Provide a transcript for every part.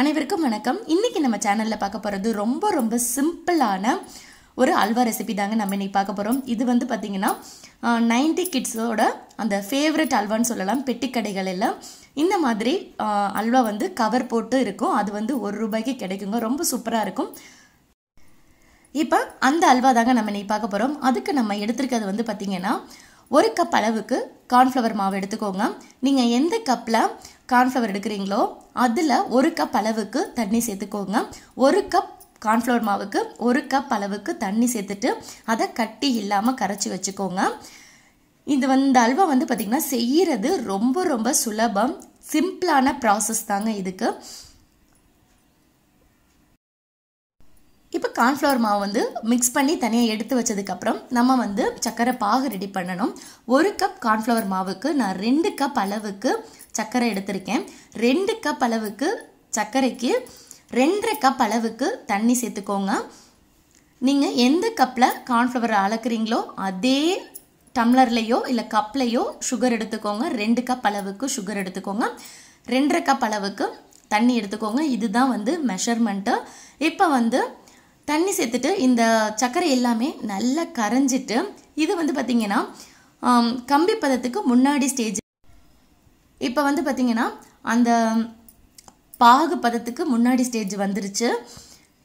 அனைவருக்கும் வணக்கம் இன்றைக்கி நம்ம சேனலில் பார்க்க போகிறது ரொம்ப ரொம்ப சிம்பிளான ஒரு அல்வா ரெசிபி தாங்க நம்ம இன்றைக்கி பார்க்க போகிறோம் இது வந்து பார்த்திங்கன்னா நைன்டி கிட்ஸோட அந்த ஃபேவரட் அல்வான்னு சொல்லலாம் பெட்டி எல்லாம் இந்த மாதிரி அல்வா வந்து கவர் போட்டு இருக்கும் அது வந்து ஒரு ரூபாய்க்கு கிடைக்குங்க ரொம்ப சூப்பராக இருக்கும் இப்போ அந்த அல்வா தாங்க நம்ம இன்றைக்கி பார்க்க போகிறோம் அதுக்கு நம்ம எடுத்துருக்கிறது வந்து பார்த்திங்கன்னா ஒரு கப் அளவுக்கு கார்ன்ஃப்ளவர் மாவு எடுத்துக்கோங்க நீங்கள் எந்த கப்பில் கார்ன்ஃப்ளவர் எடுக்கிறீங்களோ அதில் ஒரு கப் அளவுக்கு தண்ணி சேர்த்துக்கோங்க ஒரு கப் கார்ன்ஃப்ளவர் மாவுக்கு ஒரு கப் அளவுக்கு தண்ணி சேர்த்துட்டு அதை கட்டி இல்லாமல் கரைச்சி வச்சுக்கோங்க இது வந்து அல்வா வந்து பார்த்திங்கன்னா செய்கிறது ரொம்ப ரொம்ப சுலபம் சிம்பிளான ப்ராசஸ் தாங்க இதுக்கு இப்போ கார்ன்ஃப்ளவர் மாவு வந்து மிக்ஸ் பண்ணி தனியாக எடுத்து வச்சதுக்கப்புறம் நம்ம வந்து சக்கரை பாகு ரெடி பண்ணணும் ஒரு கப் கார்ன்ஃப்ளவர் மாவுக்கு நான் ரெண்டு கப் அளவுக்கு சர்க்கரை எடுத்திருக்கேன் ரெண்டு கப் அளவுக்கு சர்க்கரைக்கு ரெண்டரை கப் அளவுக்கு தண்ணி சேர்த்துக்கோங்க நீங்கள் எந்த கப்பில் கார்ன்ஃப்ளவர் அளக்குறீங்களோ அதே டம்ளர்லேயோ இல்லை கப்லேயோ சுகர் எடுத்துக்கோங்க ரெண்டு கப் அளவுக்கு சுகர் எடுத்துக்கோங்க ரெண்டரை கப் அளவுக்கு தண்ணி எடுத்துக்கோங்க இதுதான் வந்து மெஷர்மெண்ட்டு இப்போ வந்து தண்ணி சேர்த்துட்டு இந்த சர்க்கரை எல்லாமே நல்லா கரைஞ்சிட்டு இது வந்து பார்த்திங்கன்னா கம்பி பதத்துக்கு முன்னாடி ஸ்டேஜ் இப்போ வந்து பார்த்திங்கன்னா அந்த பாகு பதத்துக்கு முன்னாடி ஸ்டேஜ் வந்துருச்சு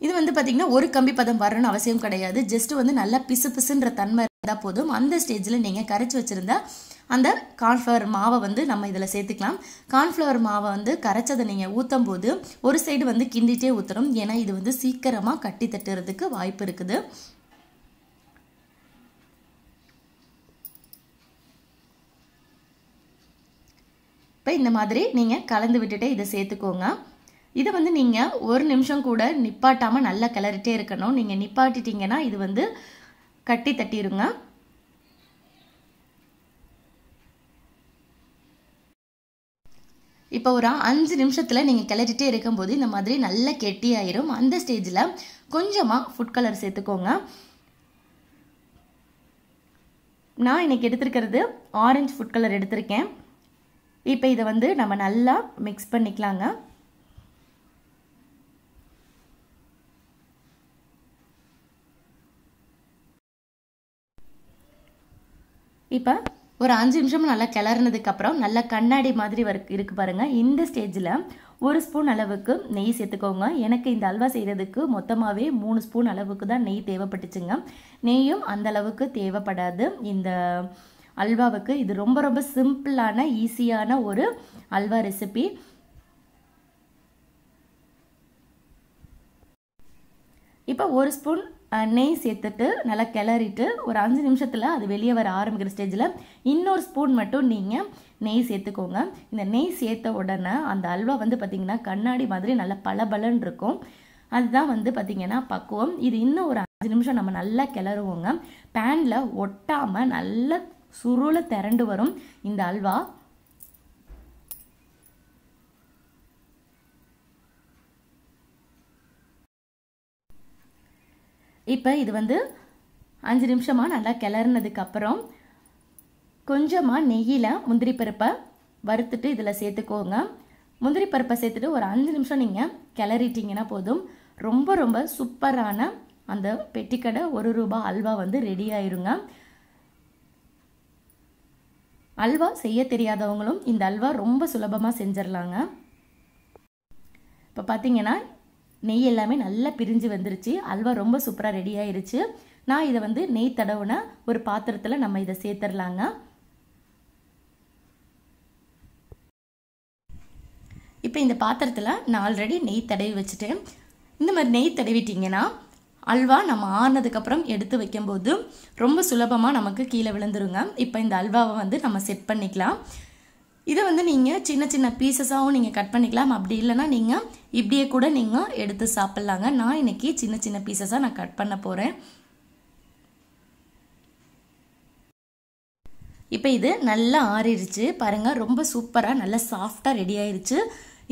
இது வந்து பார்த்திங்கன்னா ஒரு கம்பி பதம் வரணும்னு அவசியம் கிடையாது ஜஸ்ட்டு வந்து நல்லா பிசு பிசுன்ற தன்மை இருந்தால் போதும் அந்த ஸ்டேஜில் நீங்கள் கரைச்சி வச்சுருந்தா அந்த கார்ன்ஃப்ளவர் மாவை வந்து நம்ம இதில் சேர்த்துக்கலாம் கார்ன்ஃப்ளவர் மாவை வந்து கரைச்சதை நீங்கள் ஊற்றும் போது ஒரு சைடு வந்து கிண்டிகிட்டே ஊற்றணும் ஏன்னா இது வந்து சீக்கிரமாக கட்டி தட்டுறதுக்கு வாய்ப்பு இருக்குது இப்போ இந்த மாதிரி நீங்கள் கலந்து விட்டுட்டே இதை சேர்த்துக்கோங்க இதை வந்து நீங்கள் ஒரு நிமிஷம் கூட நிப்பாட்டாமல் நல்லா கிளறிட்டே இருக்கணும் நீங்கள் நிப்பாட்டிட்டீங்கன்னா இது வந்து கட்டி தட்டிடுங்க இப்போ ஒரு அஞ்சு நிமிஷத்தில் நீங்கள் கிளறிட்டே இருக்கும்போது இந்த மாதிரி நல்லா கெட்டியாயிரும் அந்த ஸ்டேஜில் கொஞ்சமாக ஃபுட் கலர் சேர்த்துக்கோங்க நான் இன்றைக்கி எடுத்திருக்கிறது ஆரஞ்சு ஃபுட் கலர் எடுத்திருக்கேன் இப்போ இதை வந்து நம்ம நல்லா மிக்ஸ் பண்ணிக்கலாங்க இப்போ ஒரு அஞ்சு நிமிஷம் நல்லா கிளறினதுக்கப்புறம் நல்லா கண்ணாடி மாதிரி வர இருக்குது பாருங்கள் இந்த ஸ்டேஜில் ஒரு ஸ்பூன் அளவுக்கு நெய் சேர்த்துக்கோங்க எனக்கு இந்த அல்வா செய்கிறதுக்கு மொத்தமாகவே மூணு ஸ்பூன் அளவுக்கு தான் நெய் தேவைப்பட்டுச்சுங்க நெய்யும் அந்த அளவுக்கு தேவைப்படாது இந்த அல்வாவுக்கு இது ரொம்ப ரொம்ப சிம்பிளான ஈஸியான ஒரு அல்வா ரெசிபி இப்போ ஒரு ஸ்பூன் நெய் சேர்த்துட்டு நல்லா கிளறிட்டு ஒரு அஞ்சு நிமிஷத்தில் அது வெளியே வர ஆரம்பிக்கிற ஸ்டேஜில் இன்னொரு ஸ்பூன் மட்டும் நீங்கள் நெய் சேர்த்துக்கோங்க இந்த நெய் சேர்த்த உடனே அந்த அல்வா வந்து பார்த்திங்கன்னா கண்ணாடி மாதிரி நல்லா பளபளன்னு இருக்கும் அதுதான் வந்து பார்த்திங்கன்னா பக்குவம் இது இன்னும் ஒரு அஞ்சு நிமிஷம் நம்ம நல்லா கிளறுவோங்க பேனில் ஒட்டாமல் நல்லா சுருளை திரண்டு வரும் இந்த அல்வா இப்போ இது வந்து அஞ்சு நிமிஷமாக நல்லா கிளறினதுக்கப்புறம் கொஞ்சமாக நெய்யில் முந்திரி பருப்பை வறுத்துட்டு இதில் சேர்த்துக்கோங்க முந்திரி பருப்பை சேர்த்துட்டு ஒரு அஞ்சு நிமிஷம் நீங்கள் கிளறிட்டிங்கன்னா போதும் ரொம்ப ரொம்ப சூப்பரான அந்த பெட்டிக்கடை ஒரு ரூபா அல்வா வந்து ரெடி ஆயிருங்க அல்வா செய்ய தெரியாதவங்களும் இந்த அல்வா ரொம்ப சுலபமாக செஞ்சிடலாங்க இப்போ பார்த்தீங்கன்னா நெய் எல்லாமே நல்லா பிரிஞ்சு வந்துருச்சு அல்வா ரொம்ப சூப்பராக ரெடி ஆயிருச்சு நான் இதை வந்து நெய் தடவுன ஒரு பாத்திரத்தில் நம்ம இதை சேர்த்துடலாங்க இப்போ இந்த பாத்திரத்தில் நான் ஆல்ரெடி நெய் தடவி வச்சுட்டேன் இந்த மாதிரி நெய் தடவிட்டிங்கன்னா அல்வா நம்ம ஆறினதுக்கப்புறம் எடுத்து வைக்கும்போது ரொம்ப சுலபமாக நமக்கு கீழே விழுந்துருங்க இப்போ இந்த அல்வாவை வந்து நம்ம செட் பண்ணிக்கலாம் இதை வந்து நீங்கள் சின்ன சின்ன பீசஸாகவும் நீங்கள் கட் பண்ணிக்கலாம் அப்படி இல்லைனா நீங்கள் இப்படியே கூட நீங்கள் எடுத்து சாப்பிட்லாங்க நான் இன்றைக்கி சின்ன சின்ன பீசஸாக நான் கட் பண்ண போகிறேன் இப்போ இது நல்லா ஆறிடுச்சு பாருங்கள் ரொம்ப சூப்பராக நல்லா சாஃப்டாக ரெடி ஆயிடுச்சு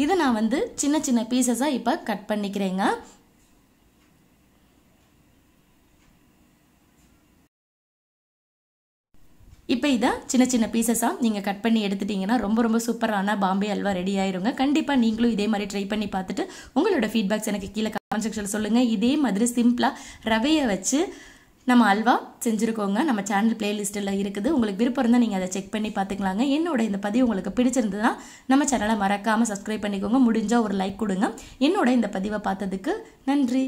இதை நான் வந்து சின்ன சின்ன பீசஸாக இப்போ கட் பண்ணிக்கிறேங்க இப்போ இதை சின்ன சின்ன பீசஸாக நீங்கள் கட் பண்ணி எடுத்துட்டிங்கன்னா ரொம்ப ரொம்ப சூப்பரான பாம்பே அல்வா ரெடி ஆயிருங்க கண்டிப்பாக நீங்களும் இதே மாதிரி ட்ரை பண்ணி பார்த்துட்டு உங்களோட ஃபீட்பேக்ஸ் எனக்கு கீழே கமெண்ட் செக்ஷனில் சொல்லுங்கள் இதே மாதிரி சிம்பிளாக ரவையை வச்சு நம்ம அல்வா செஞ்சுருக்கோங்க நம்ம சேனல் பிளேலிஸ்ட்டில் இருக்குது உங்களுக்கு விருப்பம் இருந்தால் நீங்கள் அதை செக் பண்ணி பார்த்துக்கலாங்க என்னோட இந்த பதிவு உங்களுக்கு பிடிச்சிருந்ததுன்னா நம்ம சேனலை மறக்காமல் சப்ஸ்கிரைப் பண்ணிக்கோங்க முடிஞ்சால் ஒரு லைக் கொடுங்க என்னோட இந்த பதிவை பார்த்ததுக்கு நன்றி